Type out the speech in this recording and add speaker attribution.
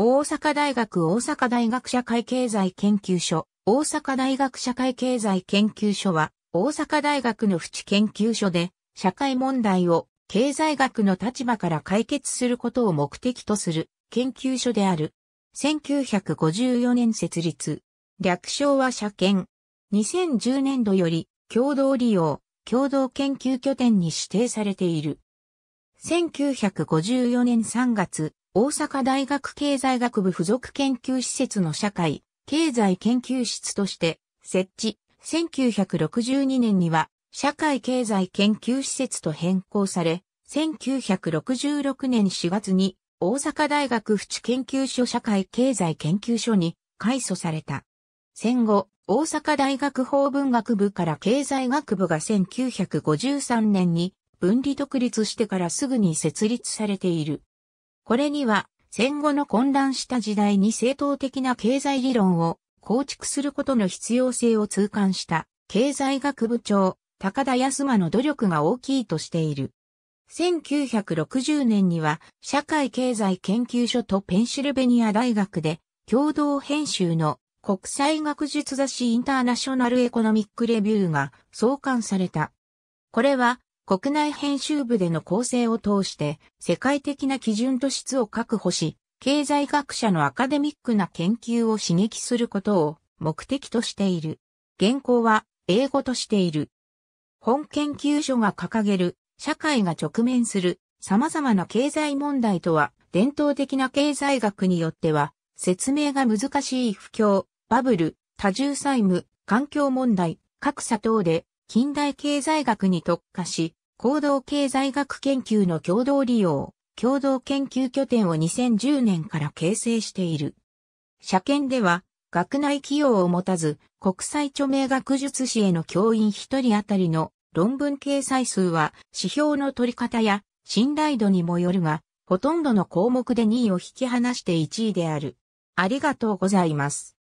Speaker 1: 大阪大学大阪大学社会経済研究所、大阪大学社会経済研究所は、大阪大学の淵研究所で、社会問題を経済学の立場から解決することを目的とする研究所である。1954年設立。略称は社研。2010年度より共同利用、共同研究拠点に指定されている。1954年3月、大阪大学経済学部附属研究施設の社会、経済研究室として設置、1962年には社会経済研究施設と変更され、1966年4月に大阪大学府地研究所社会経済研究所に改祖された。戦後、大阪大学法文学部から経済学部が1953年に分離独立してからすぐに設立されている。これには戦後の混乱した時代に正当的な経済理論を構築することの必要性を痛感した経済学部長高田康馬の努力が大きいとしている。1960年には社会経済研究所とペンシルベニア大学で共同編集の国際学術雑誌インターナショナルエコノミックレビューが創刊された。これは国内編集部での構成を通して世界的な基準と質を確保し、経済学者のアカデミックな研究を刺激することを目的としている。原稿は英語としている。本研究所が掲げる社会が直面する様々な経済問題とは伝統的な経済学によっては説明が難しい不況、バブル、多重債務、環境問題、格差等で近代経済学に特化し、行動経済学研究の共同利用、共同研究拠点を2010年から形成している。社研では、学内企業を持たず、国際著名学術士への教員1人当たりの論文掲載数は、指標の取り方や信頼度にもよるが、ほとんどの項目で2位を引き離して1位である。ありがとうございます。